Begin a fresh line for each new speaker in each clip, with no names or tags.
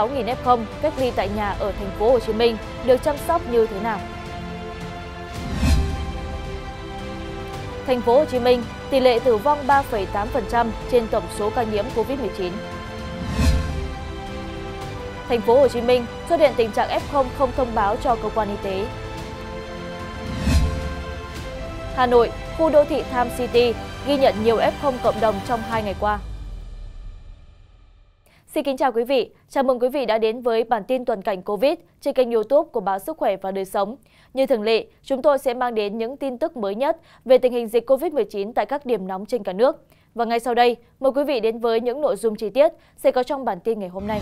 6.000 f 0 cách ly tại nhà ở thành phố Hồ Chí Minh được chăm sóc như thế nào? Thành phố Hồ Chí Minh, tỷ lệ tử vong 3,8% trên tổng số ca nhiễm COVID-19. Thành phố Hồ Chí Minh xuất hiện tình trạng F0 không thông báo cho cơ quan y tế. Hà Nội, khu đô thị Tham City ghi nhận nhiều F0 cộng đồng trong 2 ngày qua. Xin kính chào quý vị, chào mừng quý vị đã đến với bản tin tuần cảnh COVID trên kênh youtube của báo Sức khỏe và Đời sống. Như thường lệ, chúng tôi sẽ mang đến những tin tức mới nhất về tình hình dịch COVID-19 tại các điểm nóng trên cả nước. Và ngay sau đây, mời quý vị đến với những nội dung chi tiết sẽ có trong bản tin ngày hôm nay.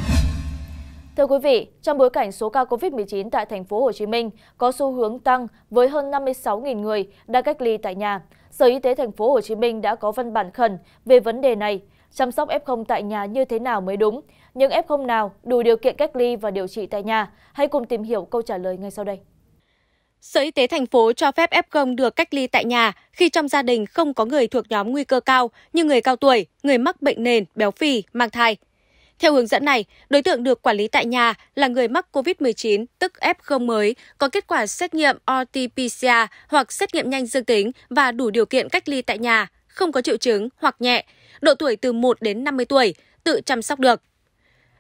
Thưa quý vị, trong bối cảnh số ca COVID-19 tại thành phố Hồ Chí Minh có xu hướng tăng với hơn 56.000 người đang cách ly tại nhà, Sở Y tế thành phố Hồ Chí Minh đã có văn bản khẩn về vấn đề này chăm sóc f tại nhà như thế nào mới đúng những f nào đủ điều kiện cách ly
và điều trị tại nhà hãy cùng tìm hiểu câu trả lời ngay sau đây Sở Y tế thành phố cho phép F0 được cách ly tại nhà khi trong gia đình không có người thuộc nhóm nguy cơ cao như người cao tuổi, người mắc bệnh nền, béo phì, mang thai. Theo hướng dẫn này, đối tượng được quản lý tại nhà là người mắc COVID-19, tức F0 mới, có kết quả xét nghiệm RT-PCR hoặc xét nghiệm nhanh dương tính và đủ điều kiện cách ly tại nhà, không có triệu chứng hoặc nhẹ độ tuổi từ 1 đến 50 tuổi, tự chăm sóc được.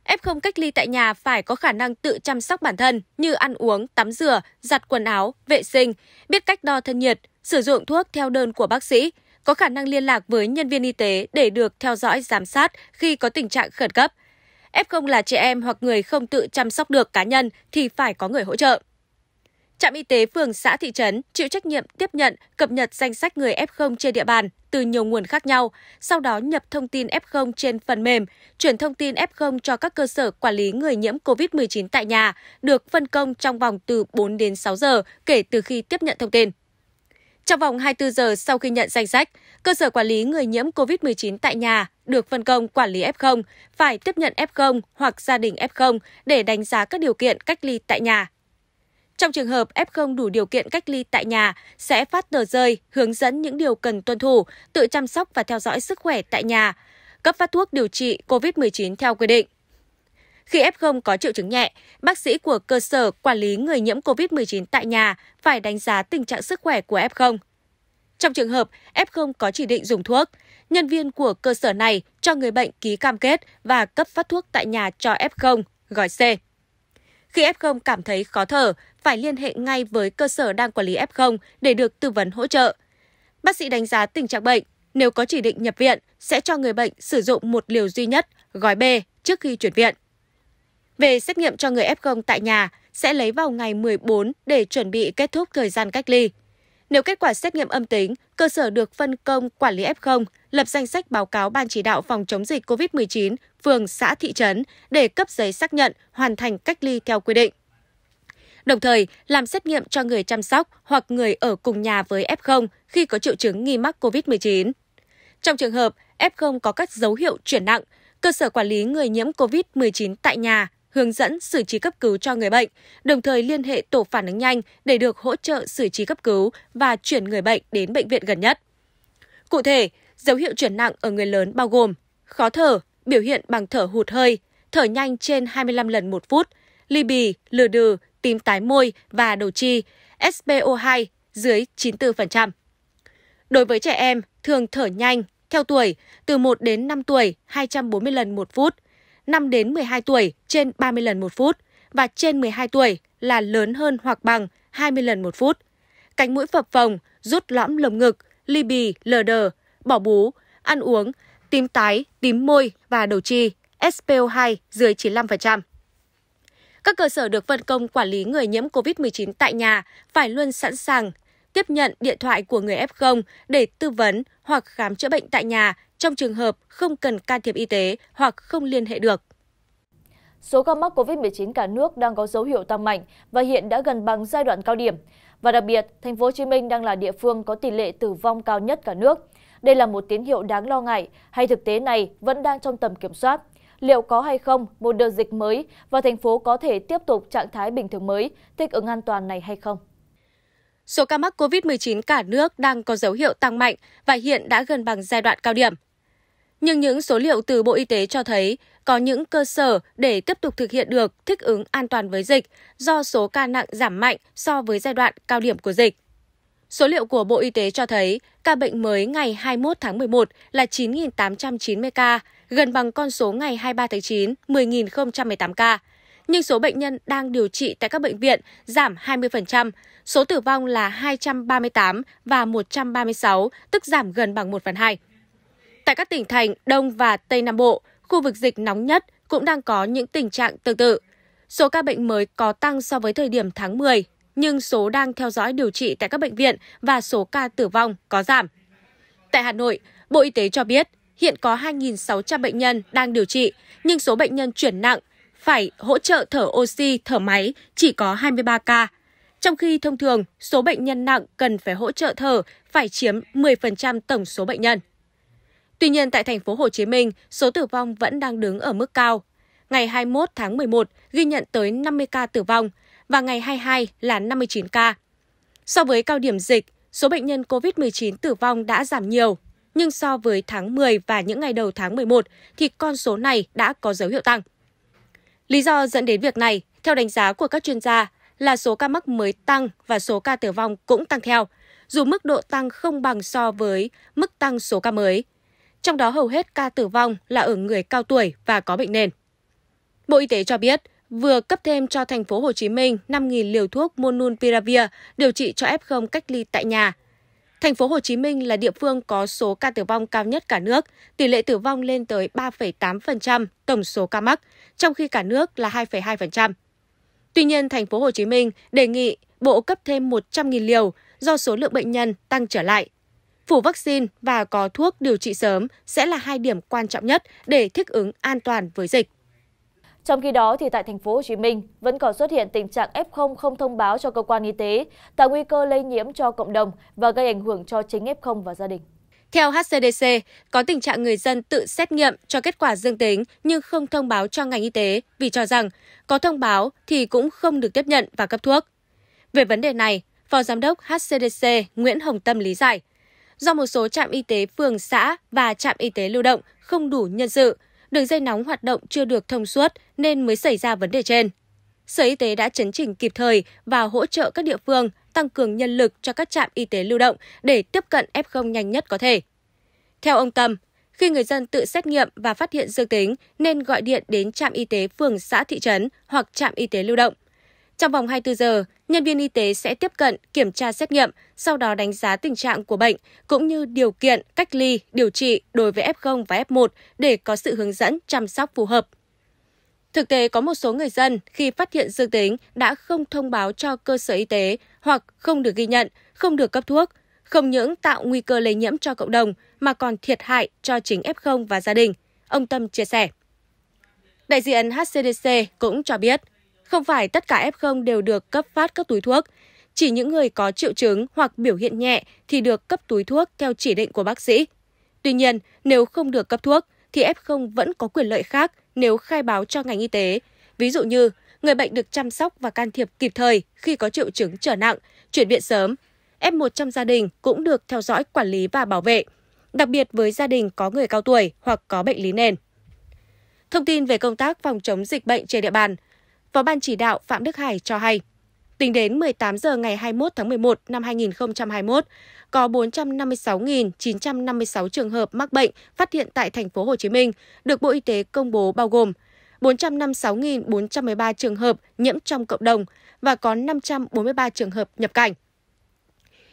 F0 cách ly tại nhà phải có khả năng tự chăm sóc bản thân như ăn uống, tắm rửa, giặt quần áo, vệ sinh, biết cách đo thân nhiệt, sử dụng thuốc theo đơn của bác sĩ, có khả năng liên lạc với nhân viên y tế để được theo dõi giám sát khi có tình trạng khẩn cấp. F0 là trẻ em hoặc người không tự chăm sóc được cá nhân thì phải có người hỗ trợ. Trạm y tế phường xã thị trấn chịu trách nhiệm tiếp nhận, cập nhật danh sách người F0 trên địa bàn từ nhiều nguồn khác nhau, sau đó nhập thông tin F0 trên phần mềm, chuyển thông tin F0 cho các cơ sở quản lý người nhiễm COVID-19 tại nhà, được phân công trong vòng từ 4 đến 6 giờ kể từ khi tiếp nhận thông tin. Trong vòng 24 giờ sau khi nhận danh sách, cơ sở quản lý người nhiễm COVID-19 tại nhà được phân công quản lý F0, phải tiếp nhận F0 hoặc gia đình F0 để đánh giá các điều kiện cách ly tại nhà trong trường hợp F0 đủ điều kiện cách ly tại nhà, sẽ phát tờ rơi hướng dẫn những điều cần tuân thủ, tự chăm sóc và theo dõi sức khỏe tại nhà, cấp phát thuốc điều trị COVID-19 theo quy định. Khi F0 có triệu chứng nhẹ, bác sĩ của cơ sở quản lý người nhiễm COVID-19 tại nhà phải đánh giá tình trạng sức khỏe của F0. Trong trường hợp F0 có chỉ định dùng thuốc, nhân viên của cơ sở này cho người bệnh ký cam kết và cấp phát thuốc tại nhà cho F0, gọi C. Khi F0 cảm thấy khó thở, phải liên hệ ngay với cơ sở đang quản lý F0 để được tư vấn hỗ trợ. Bác sĩ đánh giá tình trạng bệnh, nếu có chỉ định nhập viện sẽ cho người bệnh sử dụng một liều duy nhất, gói B trước khi chuyển viện. Về xét nghiệm cho người F0 tại nhà sẽ lấy vào ngày 14 để chuẩn bị kết thúc thời gian cách ly. Nếu kết quả xét nghiệm âm tính, cơ sở được phân công quản lý F0, lập danh sách báo cáo Ban chỉ đạo phòng chống dịch COVID-19, phường, xã, thị trấn để cấp giấy xác nhận hoàn thành cách ly theo quy định. Đồng thời, làm xét nghiệm cho người chăm sóc hoặc người ở cùng nhà với F0 khi có triệu chứng nghi mắc COVID-19. Trong trường hợp F0 có các dấu hiệu chuyển nặng, cơ sở quản lý người nhiễm COVID-19 tại nhà hướng dẫn xử trí cấp cứu cho người bệnh, đồng thời liên hệ tổ phản ứng nhanh để được hỗ trợ xử trí cấp cứu và chuyển người bệnh đến bệnh viện gần nhất. Cụ thể, dấu hiệu chuyển nặng ở người lớn bao gồm khó thở, biểu hiện bằng thở hụt hơi, thở nhanh trên 25 lần một phút, ly bì, lừa đừ, tím tái môi và đầu chi, SpO2 dưới 94%. Đối với trẻ em, thường thở nhanh, theo tuổi, từ 1 đến 5 tuổi 240 lần một phút, 5 đến 12 tuổi trên 30 lần một phút và trên 12 tuổi là lớn hơn hoặc bằng 20 lần một phút. Cánh mũi phập phồng, rút lõm lồng ngực, ly bì, lờ đờ, bỏ bú, ăn uống, tím tái, tím môi và đầu chi, SPO2 dưới 95%. Các cơ sở được phân công quản lý người nhiễm COVID-19 tại nhà phải luôn sẵn sàng tiếp nhận điện thoại của người F0 để tư vấn hoặc khám chữa bệnh tại nhà trong trường hợp không cần can thiệp y tế hoặc không liên hệ được. Số ca mắc COVID-19
cả nước đang có dấu hiệu tăng mạnh và hiện đã gần bằng giai đoạn cao điểm. Và đặc biệt, thành phố Hồ Chí Minh đang là địa phương có tỷ lệ tử vong cao nhất cả nước. Đây là một tín hiệu đáng lo ngại, hay thực tế này vẫn đang trong tầm kiểm soát? Liệu có hay không một đợt dịch mới và thành phố có
thể tiếp tục trạng thái bình thường mới, thích ứng an toàn này hay không? Số ca mắc COVID-19 cả nước đang có dấu hiệu tăng mạnh và hiện đã gần bằng giai đoạn cao điểm. Nhưng những số liệu từ Bộ Y tế cho thấy có những cơ sở để tiếp tục thực hiện được thích ứng an toàn với dịch do số ca nặng giảm mạnh so với giai đoạn cao điểm của dịch. Số liệu của Bộ Y tế cho thấy ca bệnh mới ngày 21 tháng 11 là 9.890 ca, gần bằng con số ngày 23 tháng 9, 10.018 ca. Nhưng số bệnh nhân đang điều trị tại các bệnh viện giảm 20%, số tử vong là 238 và 136, tức giảm gần bằng 1 phần 2. Tại các tỉnh thành Đông và Tây Nam Bộ, khu vực dịch nóng nhất cũng đang có những tình trạng tương tự. Số ca bệnh mới có tăng so với thời điểm tháng 10, nhưng số đang theo dõi điều trị tại các bệnh viện và số ca tử vong có giảm. Tại Hà Nội, Bộ Y tế cho biết hiện có 2.600 bệnh nhân đang điều trị, nhưng số bệnh nhân chuyển nặng phải hỗ trợ thở oxy, thở máy chỉ có 23 ca. Trong khi thông thường, số bệnh nhân nặng cần phải hỗ trợ thở phải chiếm 10% tổng số bệnh nhân. Tuy nhiên tại thành phố Hồ Chí Minh, số tử vong vẫn đang đứng ở mức cao. Ngày 21 tháng 11 ghi nhận tới 50 ca tử vong và ngày 22 là 59 ca. So với cao điểm dịch, số bệnh nhân COVID-19 tử vong đã giảm nhiều, nhưng so với tháng 10 và những ngày đầu tháng 11 thì con số này đã có dấu hiệu tăng. Lý do dẫn đến việc này, theo đánh giá của các chuyên gia, là số ca mắc mới tăng và số ca tử vong cũng tăng theo, dù mức độ tăng không bằng so với mức tăng số ca mới trong đó hầu hết ca tử vong là ở người cao tuổi và có bệnh nền. Bộ Y tế cho biết, vừa cấp thêm cho thành phố Hồ Chí Minh 5.000 liều thuốc Monupiravir điều trị cho F0 cách ly tại nhà. Thành phố Hồ Chí Minh là địa phương có số ca tử vong cao nhất cả nước, tỷ lệ tử vong lên tới 3,8% tổng số ca mắc, trong khi cả nước là 2,2%. Tuy nhiên, thành phố Hồ Chí Minh đề nghị bộ cấp thêm 100.000 liều do số lượng bệnh nhân tăng trở lại phủ vaccine và có thuốc điều trị sớm sẽ là hai điểm quan trọng nhất để thích ứng an toàn với dịch. Trong khi đó thì tại thành phố Hồ Chí Minh
vẫn còn xuất hiện tình trạng F0 không thông báo cho cơ quan y tế, tạo nguy cơ lây nhiễm cho cộng
đồng và gây ảnh hưởng cho chính F0 và gia đình. Theo HCDC, có tình trạng người dân tự xét nghiệm cho kết quả dương tính nhưng không thông báo cho ngành y tế vì cho rằng có thông báo thì cũng không được tiếp nhận và cấp thuốc. Về vấn đề này, Phó Giám đốc HCDC Nguyễn Hồng Tâm lý giải, do một số trạm y tế phường xã và trạm y tế lưu động không đủ nhân sự, đường dây nóng hoạt động chưa được thông suốt nên mới xảy ra vấn đề trên. Sở Y tế đã chấn chỉnh kịp thời và hỗ trợ các địa phương tăng cường nhân lực cho các trạm y tế lưu động để tiếp cận F0 nhanh nhất có thể. Theo ông Tâm, khi người dân tự xét nghiệm và phát hiện dương tính nên gọi điện đến trạm y tế phường xã thị trấn hoặc trạm y tế lưu động – trong vòng 24 giờ, nhân viên y tế sẽ tiếp cận, kiểm tra xét nghiệm, sau đó đánh giá tình trạng của bệnh, cũng như điều kiện cách ly, điều trị đối với F0 và F1 để có sự hướng dẫn chăm sóc phù hợp. Thực tế có một số người dân khi phát hiện dương tính đã không thông báo cho cơ sở y tế hoặc không được ghi nhận, không được cấp thuốc, không những tạo nguy cơ lây nhiễm cho cộng đồng mà còn thiệt hại cho chính F0 và gia đình, ông Tâm chia sẻ. Đại diện HCDC cũng cho biết, không phải tất cả F0 đều được cấp phát các túi thuốc. Chỉ những người có triệu chứng hoặc biểu hiện nhẹ thì được cấp túi thuốc theo chỉ định của bác sĩ. Tuy nhiên, nếu không được cấp thuốc, thì F0 vẫn có quyền lợi khác nếu khai báo cho ngành y tế. Ví dụ như, người bệnh được chăm sóc và can thiệp kịp thời khi có triệu chứng trở nặng, chuyển viện sớm. F1 trong gia đình cũng được theo dõi quản lý và bảo vệ, đặc biệt với gia đình có người cao tuổi hoặc có bệnh lý nền. Thông tin về công tác phòng chống dịch bệnh trên địa bàn, Phó Ban chỉ đạo Phạm Đức Hải cho hay, tính đến 18 giờ ngày 21 tháng 11 năm 2021, có 456.956 trường hợp mắc bệnh phát hiện tại thành phố Hồ Chí Minh được Bộ Y tế công bố bao gồm 456.413 trường hợp nhiễm trong cộng đồng và có 543 trường hợp nhập cảnh.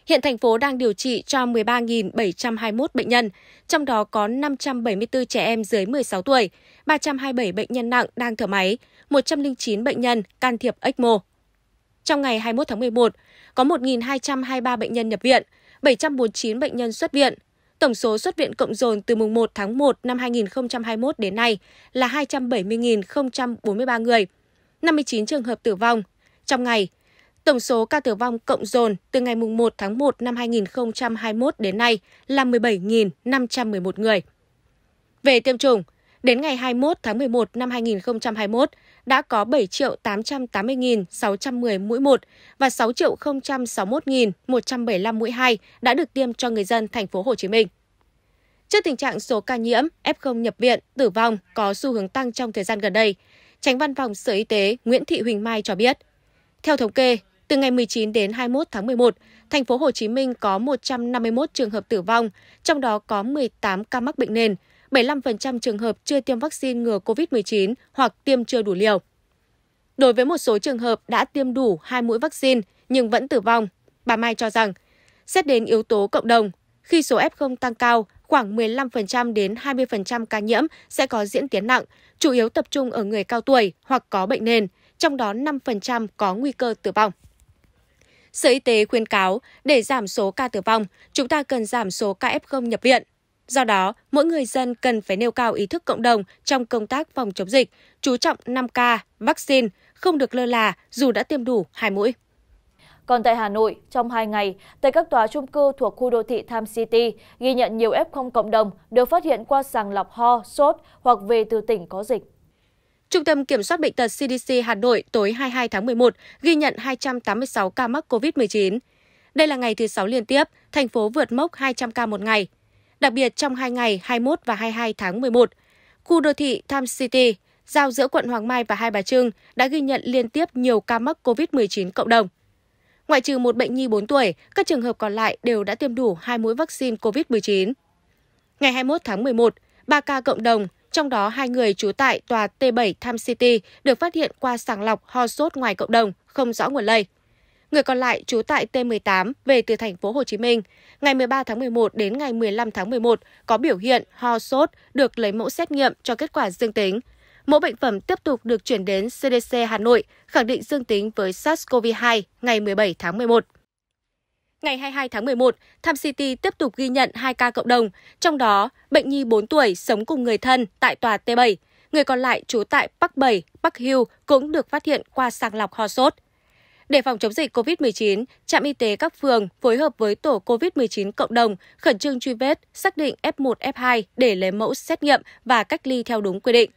Hiện thành phố đang điều trị cho 13.721 bệnh nhân, trong đó có 574 trẻ em dưới 16 tuổi, 327 bệnh nhân nặng đang thở máy, một trăm linh chín bệnh nhân can thiệp ECMO. Trong ngày 21 tháng 11, có 1.223 bệnh nhân nhập viện, 749 bệnh nhân xuất viện. Tổng số xuất viện cộng dồn từ mùng 1 tháng 1 năm 2021 đến nay là 270.043 người, 59 trường hợp tử vong. Trong ngày, tổng số ca tử vong cộng dồn từ ngày mùng 1 tháng 1 năm 2021 đến nay là 17.511 người. Về tiêm chủng, Đến ngày 21 tháng 11 năm 2021, đã có 7 880.610 mũi 1 và 6 061.175 mũi 2 đã được tiêm cho người dân thành phố Hồ Chí Minh. Trước tình trạng số ca nhiễm, F0 nhập viện, tử vong có xu hướng tăng trong thời gian gần đây, Tránh Văn phòng Sở Y tế Nguyễn Thị Huỳnh Mai cho biết. Theo thống kê, từ ngày 19 đến 21 tháng 11, thành phố Hồ Chí Minh có 151 trường hợp tử vong, trong đó có 18 ca mắc bệnh nền, 75% trường hợp chưa tiêm vaccine ngừa COVID-19 hoặc tiêm chưa đủ liều. Đối với một số trường hợp đã tiêm đủ hai mũi vaccine nhưng vẫn tử vong, bà Mai cho rằng, xét đến yếu tố cộng đồng, khi số F0 tăng cao, khoảng 15% đến 20% ca nhiễm sẽ có diễn tiến nặng, chủ yếu tập trung ở người cao tuổi hoặc có bệnh nền, trong đó 5% có nguy cơ tử vong. Sở Y tế khuyên cáo, để giảm số ca tử vong, chúng ta cần giảm số ca F0 nhập viện, Do đó, mỗi người dân cần phải nêu cao ý thức cộng đồng trong công tác phòng chống dịch, chú trọng 5K, vaccine, không được lơ là dù đã tiêm đủ hai mũi. Còn tại Hà Nội, trong 2 ngày, tại các tòa
trung cư thuộc khu đô thị Tham City ghi nhận nhiều F0 cộng đồng được phát hiện qua sàng lọc ho,
sốt hoặc về từ tỉnh có dịch. Trung tâm Kiểm soát Bệnh tật CDC Hà Nội tối 22 tháng 11 ghi nhận 286 ca mắc COVID-19. Đây là ngày thứ 6 liên tiếp, thành phố vượt mốc 200 ca một ngày đặc biệt trong hai ngày 21 và 22 tháng 11. Khu đô thị Tham City, giao giữa quận Hoàng Mai và Hai Bà Trưng đã ghi nhận liên tiếp nhiều ca mắc COVID-19 cộng đồng. Ngoại trừ một bệnh nhi 4 tuổi, các trường hợp còn lại đều đã tiêm đủ hai mũi vaccine COVID-19. Ngày 21 tháng 11, 3 ca cộng đồng, trong đó hai người trú tại tòa T7 Tham City được phát hiện qua sàng lọc ho sốt ngoài cộng đồng, không rõ nguồn lây. Người còn lại trú tại T18 về từ thành phố Hồ Chí Minh, ngày 13 tháng 11 đến ngày 15 tháng 11 có biểu hiện ho sốt được lấy mẫu xét nghiệm cho kết quả dương tính. Mẫu bệnh phẩm tiếp tục được chuyển đến CDC Hà Nội khẳng định dương tính với SARS-CoV-2 ngày 17 tháng 11. Ngày 22 tháng 11, Tham City tiếp tục ghi nhận 2 ca cộng đồng, trong đó bệnh nhi 4 tuổi sống cùng người thân tại tòa T7, người còn lại trú tại Bắc 7, Bắc Hưu cũng được phát hiện qua sàng lọc ho sốt. Để phòng chống dịch COVID-19, trạm y tế các phường phối hợp với tổ COVID-19 cộng đồng khẩn trương truy vết, xác định F1, F2 để lấy mẫu xét nghiệm và cách ly theo đúng quy định.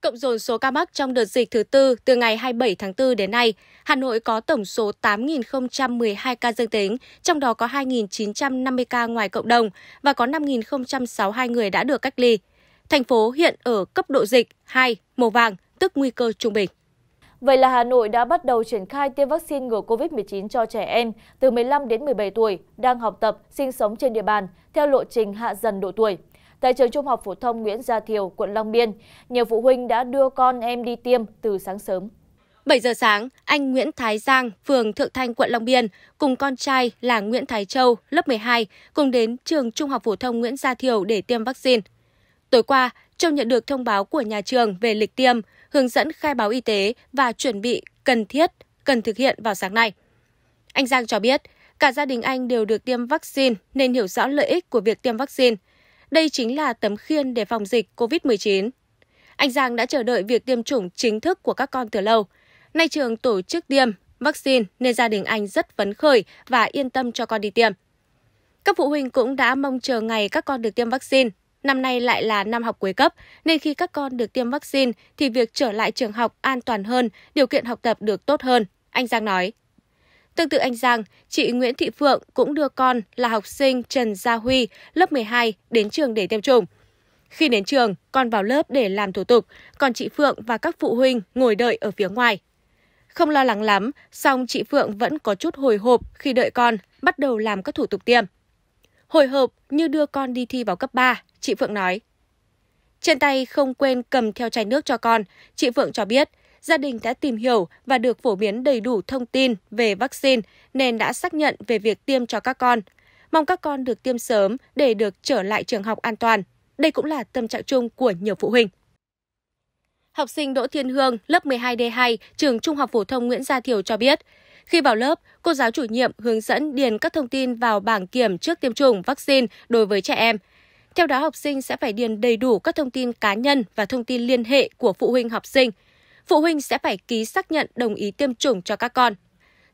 Cộng dồn số ca mắc trong đợt dịch thứ tư từ ngày 27 tháng 4 đến nay, Hà Nội có tổng số 8.012 ca dương tính, trong đó có 2.950 ca ngoài cộng đồng và có 5.062 người đã được cách ly. Thành phố hiện ở cấp độ dịch 2, màu vàng, tức nguy cơ trung bình.
Vậy là Hà Nội đã bắt đầu triển khai tiêm vaccine ngừa COVID-19 cho trẻ em từ 15 đến 17 tuổi đang học tập, sinh sống trên địa bàn theo lộ trình hạ dần độ tuổi. Tại trường Trung học
phổ thông Nguyễn Gia Thiều, quận Long Biên, nhiều phụ huynh đã đưa con em đi tiêm từ sáng sớm. 7 giờ sáng, anh Nguyễn Thái Giang, phường Thượng Thanh, quận Long Biên, cùng con trai là Nguyễn Thái Châu, lớp 12, cùng đến trường Trung học phổ thông Nguyễn Gia Thiều để tiêm vaccine. Tối qua, Châu nhận được thông báo của nhà trường về lịch tiêm, hướng dẫn khai báo y tế và chuẩn bị cần thiết cần thực hiện vào sáng nay. Anh Giang cho biết, cả gia đình anh đều được tiêm vaccine nên hiểu rõ lợi ích của việc tiêm vaccine. Đây chính là tấm khiên để phòng dịch COVID-19. Anh Giang đã chờ đợi việc tiêm chủng chính thức của các con từ lâu. Nay trường tổ chức tiêm vaccine nên gia đình anh rất phấn khởi và yên tâm cho con đi tiêm. Các phụ huynh cũng đã mong chờ ngày các con được tiêm vaccine năm nay lại là năm học cuối cấp, nên khi các con được tiêm vaccine thì việc trở lại trường học an toàn hơn, điều kiện học tập được tốt hơn, anh Giang nói. Tương tự anh Giang, chị Nguyễn Thị Phượng cũng đưa con là học sinh Trần Gia Huy, lớp 12, đến trường để tiêm chủng. Khi đến trường, con vào lớp để làm thủ tục, còn chị Phượng và các phụ huynh ngồi đợi ở phía ngoài. Không lo lắng lắm, song chị Phượng vẫn có chút hồi hộp khi đợi con bắt đầu làm các thủ tục tiêm. Hồi hộp như đưa con đi thi vào cấp 3, chị Phượng nói. Trên tay không quên cầm theo chai nước cho con, chị Phượng cho biết gia đình đã tìm hiểu và được phổ biến đầy đủ thông tin về vaccine nên đã xác nhận về việc tiêm cho các con. Mong các con được tiêm sớm để được trở lại trường học an toàn. Đây cũng là tâm trạng chung của nhiều phụ huynh. Học sinh Đỗ Thiên Hương, lớp 12D2, trường Trung học phổ thông Nguyễn Gia Thiều cho biết, khi vào lớp, cô giáo chủ nhiệm hướng dẫn điền các thông tin vào bảng kiểm trước tiêm chủng vaccine đối với trẻ em. Theo đó, học sinh sẽ phải điền đầy đủ các thông tin cá nhân và thông tin liên hệ của phụ huynh học sinh. Phụ huynh sẽ phải ký xác nhận đồng ý tiêm chủng cho các con.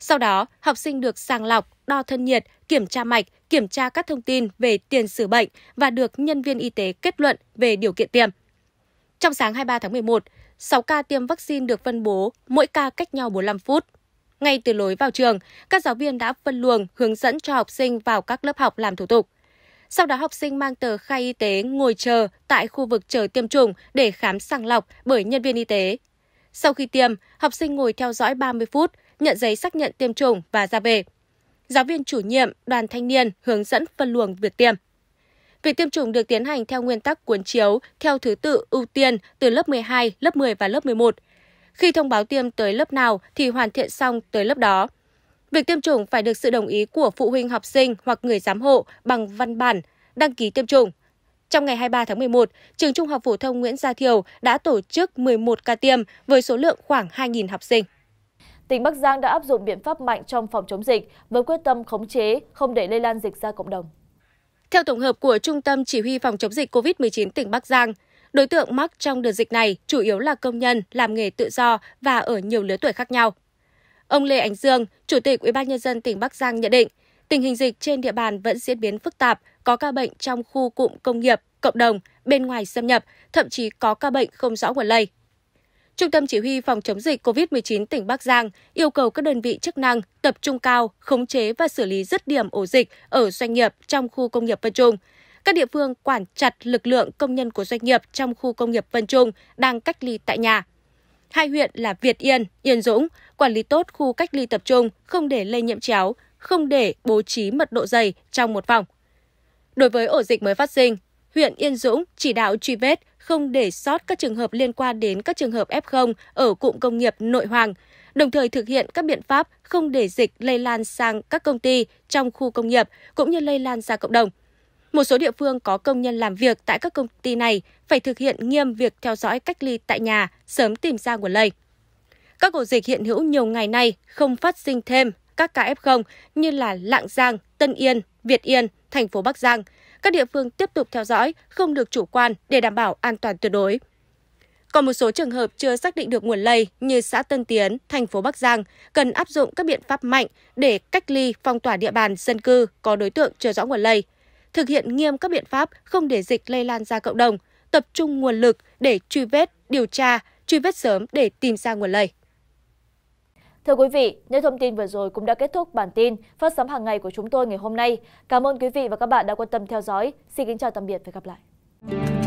Sau đó, học sinh được sàng lọc, đo thân nhiệt, kiểm tra mạch, kiểm tra các thông tin về tiền sử bệnh và được nhân viên y tế kết luận về điều kiện tiêm. Trong sáng 23 tháng 11, 6 ca tiêm vaccine được phân bố, mỗi ca cách nhau 45 phút. Ngay từ lối vào trường, các giáo viên đã phân luồng hướng dẫn cho học sinh vào các lớp học làm thủ tục. Sau đó học sinh mang tờ khai y tế ngồi chờ tại khu vực chờ tiêm chủng để khám sàng lọc bởi nhân viên y tế. Sau khi tiêm, học sinh ngồi theo dõi 30 phút, nhận giấy xác nhận tiêm chủng và ra về. Giáo viên chủ nhiệm đoàn thanh niên hướng dẫn phân luồng việc tiêm. Việc tiêm chủng được tiến hành theo nguyên tắc cuốn chiếu, theo thứ tự ưu tiên từ lớp 12, lớp 10 và lớp 11, khi thông báo tiêm tới lớp nào thì hoàn thiện xong tới lớp đó. Việc tiêm chủng phải được sự đồng ý của phụ huynh học sinh hoặc người giám hộ bằng văn bản đăng ký tiêm chủng. Trong ngày 23 tháng 11, trường Trung học phổ thông Nguyễn Gia Thiều đã tổ chức 11 ca tiêm với số lượng khoảng 2.000 học sinh. Tỉnh Bắc Giang đã áp dụng biện pháp mạnh trong phòng chống dịch với quyết tâm khống chế, không để lây lan dịch ra cộng đồng. Theo tổng hợp của Trung tâm Chỉ huy phòng chống dịch COVID-19 tỉnh Bắc Giang, Đối tượng mắc trong đợt dịch này chủ yếu là công nhân làm nghề tự do và ở nhiều lứa tuổi khác nhau. Ông Lê Ánh Dương, Chủ tịch UBND tỉnh Bắc Giang nhận định, tình hình dịch trên địa bàn vẫn diễn biến phức tạp, có ca bệnh trong khu cụm công nghiệp, cộng đồng, bên ngoài xâm nhập, thậm chí có ca bệnh không rõ nguồn lây. Trung tâm Chỉ huy Phòng chống dịch COVID-19 tỉnh Bắc Giang yêu cầu các đơn vị chức năng tập trung cao, khống chế và xử lý dứt điểm ổ dịch ở doanh nghiệp trong khu công nghiệp Vân Trung, các địa phương quản chặt lực lượng công nhân của doanh nghiệp trong khu công nghiệp Vân Trung đang cách ly tại nhà. Hai huyện là Việt Yên, Yên Dũng quản lý tốt khu cách ly tập trung, không để lây nhiễm chéo, không để bố trí mật độ dày trong một phòng. Đối với ổ dịch mới phát sinh, huyện Yên Dũng chỉ đạo truy vết, không để sót các trường hợp liên quan đến các trường hợp F0 ở cụm công nghiệp Nội Hoàng, đồng thời thực hiện các biện pháp không để dịch lây lan sang các công ty trong khu công nghiệp cũng như lây lan ra cộng đồng. Một số địa phương có công nhân làm việc tại các công ty này phải thực hiện nghiêm việc theo dõi cách ly tại nhà, sớm tìm ra nguồn lây. Các ổ dịch hiện hữu nhiều ngày nay không phát sinh thêm các ca F0 như là Lạng Giang, Tân Yên, Việt Yên, thành phố Bắc Giang. Các địa phương tiếp tục theo dõi, không được chủ quan để đảm bảo an toàn tuyệt đối. Còn một số trường hợp chưa xác định được nguồn lây như xã Tân Tiến, thành phố Bắc Giang cần áp dụng các biện pháp mạnh để cách ly phong tỏa địa bàn dân cư có đối tượng chưa rõ nguồn lây – thực hiện nghiêm các biện pháp không để dịch lây lan ra cộng đồng, tập trung nguồn lực để truy vết, điều tra, truy vết sớm để tìm ra nguồn lây. Thưa
quý vị, những thông tin vừa rồi cũng đã kết thúc bản tin phát sóng hàng ngày của chúng tôi ngày hôm nay. Cảm ơn quý vị và các bạn đã quan tâm theo dõi. Xin kính chào tạm biệt và gặp lại.